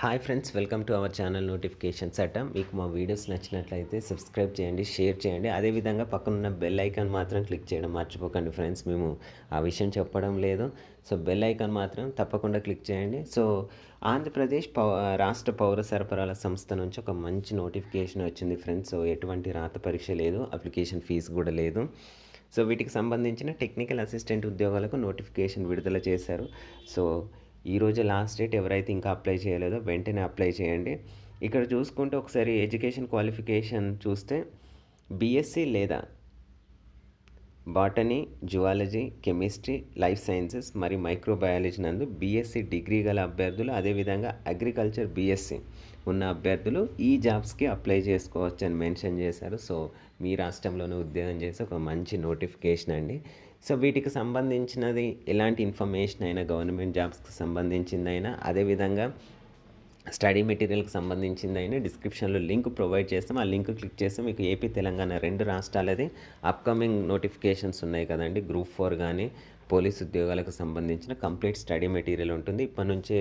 hi friends welcome to our channel notification సెటమ్ మీకు మా వీడియోస్ నచ్చినట్లయితే సబ్స్క్రైబ్ చేయండి షేర్ చేయండి అదేవిధంగా పక్కనున్న బెల్ ఐకాన్ మాత్రం క్లిక్ చేయడం మర్చిపోకండి ఫ్రెండ్స్ మేము ఆ విషయం చెప్పడం లేదు సో బెల్ ఐకాన్ మాత్రం తప్పకుండా క్లిక్ చేయండి సో ఆంధ్రప్రదేశ్ రాష్ట్ర పౌర సరఫరాల సంస్థ నుంచి ఒక మంచి నోటిఫికేషన్ వచ్చింది ఫ్రెండ్స్ సో ఎటువంటి రాత పరీక్ష లేదు అప్లికేషన్ ఫీజు కూడా లేదు సో వీటికి సంబంధించిన టెక్నికల్ అసిస్టెంట్ ఉద్యోగాలకు నోటిఫికేషన్ విడుదల చేశారు సో ఈరోజు లాస్ట్ డేట్ ఎవరైతే ఇంకా అప్లై చేయలేదో వెంటనే అప్లై చేయండి ఇక్కడ చూసుకుంటే ఒకసారి ఎడ్యుకేషన్ క్వాలిఫికేషన్ చూస్తే బీఎస్సీ లేదా botany zoology chemistry life sciences మరియు మైక్రోబయాలజీ నందు బీఎస్సీ డిగ్రీ గల అభ్యర్థులు అదేవిధంగా అగ్రికల్చర్ బీఎస్సీ ఉన్న అభ్యర్థులు ఈ జాబ్స్కి అప్లై చేసుకోవచ్చు అని మెన్షన్ చేశారు సో మీ రాష్ట్రంలోనే ఉద్యోగం చేసి ఒక మంచి నోటిఫికేషన్ అండి సో వీటికి సంబంధించినది ఎలాంటి ఇన్ఫర్మేషన్ అయినా గవర్నమెంట్ జాబ్స్కి సంబంధించిందైనా అదేవిధంగా స్టడీ మెటీరియల్కి అయినా డిస్క్రిప్షన్లో లింక్ ప్రొవైడ్ చేస్తాం ఆ లింక్ క్లిక్ చేస్తే మీకు ఏపీ తెలంగాణ రెండు రాష్ట్రాలది అప్కమింగ్ నోటిఫికేషన్స్ ఉన్నాయి కదండి గ్రూప్ ఫోర్ కానీ పోలీస్ ఉద్యోగాలకు సంబంధించిన కంప్లీట్ స్టడీ మెటీరియల్ ఉంటుంది ఇప్పటి నుంచే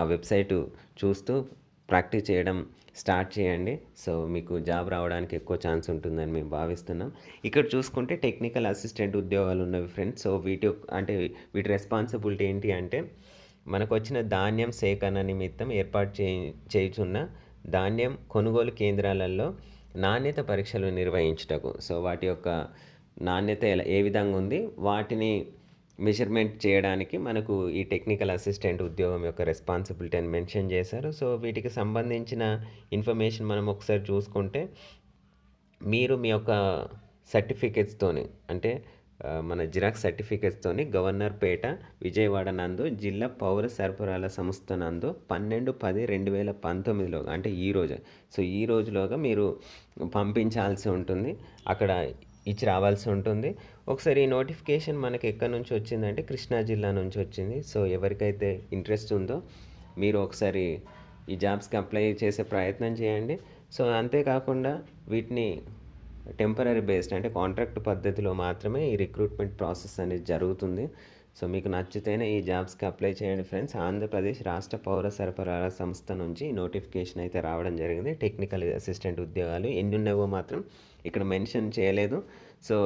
ఆ వెబ్సైట్ చూస్తూ ప్రాక్టీస్ చేయడం స్టార్ట్ చేయండి సో మీకు జాబ్ రావడానికి ఎక్కువ ఛాన్స్ ఉంటుందని మేము భావిస్తున్నాం ఇక్కడ చూసుకుంటే టెక్నికల్ అసిస్టెంట్ ఉద్యోగాలు ఉన్నవి ఫ్రెండ్స్ సో వీటి అంటే వీటి రెస్పాన్సిబిలిటీ ఏంటి అంటే మనకు వచ్చిన ధాన్యం సేకరణ నిమిత్తం ఏర్పాటు చేయుచున్న ధాన్యం కొనుగోలు కేంద్రాలలో నాణ్యత పరీక్షలు నిర్వహించుటకు సో వాటి యొక్క నాణ్యత ఎలా ఏ విధంగా ఉంది వాటిని మెజర్మెంట్ చేయడానికి మనకు ఈ టెక్నికల్ అసిస్టెంట్ ఉద్యోగం యొక్క రెస్పాన్సిబిలిటీ అని మెన్షన్ చేశారు సో వీటికి సంబంధించిన ఇన్ఫర్మేషన్ మనం ఒకసారి చూసుకుంటే మీరు మీ యొక్క సర్టిఫికెట్స్తోని అంటే మన జిరాక్స్ సర్టిఫికేట్స్తోని గవర్నర్ పేట విజయవాడ నందు జిల్లా పౌర సరఫరాల సంస్థ నందు పన్నెండు పది రెండు వేల పంతొమ్మిదిలోగా అంటే ఈరోజు సో ఈ రోజులోగా మీరు పంపించాల్సి ఉంటుంది అక్కడ ఇచ్చి రావాల్సి ఉంటుంది ఒకసారి ఈ నోటిఫికేషన్ మనకి ఎక్కడి నుంచి వచ్చిందంటే కృష్ణా జిల్లా నుంచి వచ్చింది సో ఎవరికైతే ఇంట్రెస్ట్ ఉందో మీరు ఒకసారి ఈ జాబ్స్కి అప్లై చేసే ప్రయత్నం చేయండి సో అంతేకాకుండా వీటిని టెంపరీ బేస్డ్ అంటే కాంట్రాక్ట్ పద్ధతిలో మాత్రమే ఈ రిక్రూట్మెంట్ ప్రాసెస్ అనేది జరుగుతుంది సో మీకు నచ్చితేనే ఈ జాబ్స్కి అప్లై చేయండి ఫ్రెండ్స్ ఆంధ్రప్రదేశ్ రాష్ట్ర పౌర సరఫరాల సంస్థ నుంచి నోటిఫికేషన్ అయితే రావడం జరిగింది టెక్నికల్ అసిస్టెంట్ ఉద్యోగాలు ఎన్ని ఉన్నాయో మాత్రం ఇక్కడ మెన్షన్ చేయలేదు సో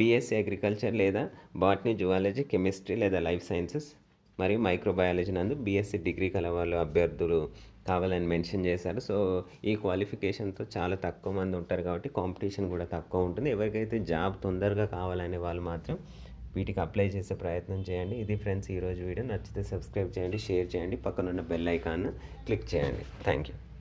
బీఎస్సీ అగ్రికల్చర్ లేదా బాటనీ జువాలజీ కెమిస్ట్రీ లేదా లైఫ్ సైన్సెస్ మరియు మైక్రోబయాలజీ నందు బీఎస్సీ డిగ్రీ కలవాళ్ళు అభ్యర్థులు కావాలని మెన్షన్ చేశారు సో ఈ క్వాలిఫికేషన్తో చాలా తక్కువ మంది ఉంటారు కాబట్టి కాంపిటీషన్ కూడా తక్కువ ఉంటుంది ఎవరికైతే జాబ్ తొందరగా కావాలనే వాళ్ళు మాత్రం వీటికి అప్లై చేసే ప్రయత్నం చేయండి ఇది ఫ్రెండ్స్ ఈరోజు వీడియో నచ్చితే సబ్స్క్రైబ్ చేయండి షేర్ చేయండి పక్కనున్న బెల్ ఐకాన్ క్లిక్ చేయండి థ్యాంక్ యూ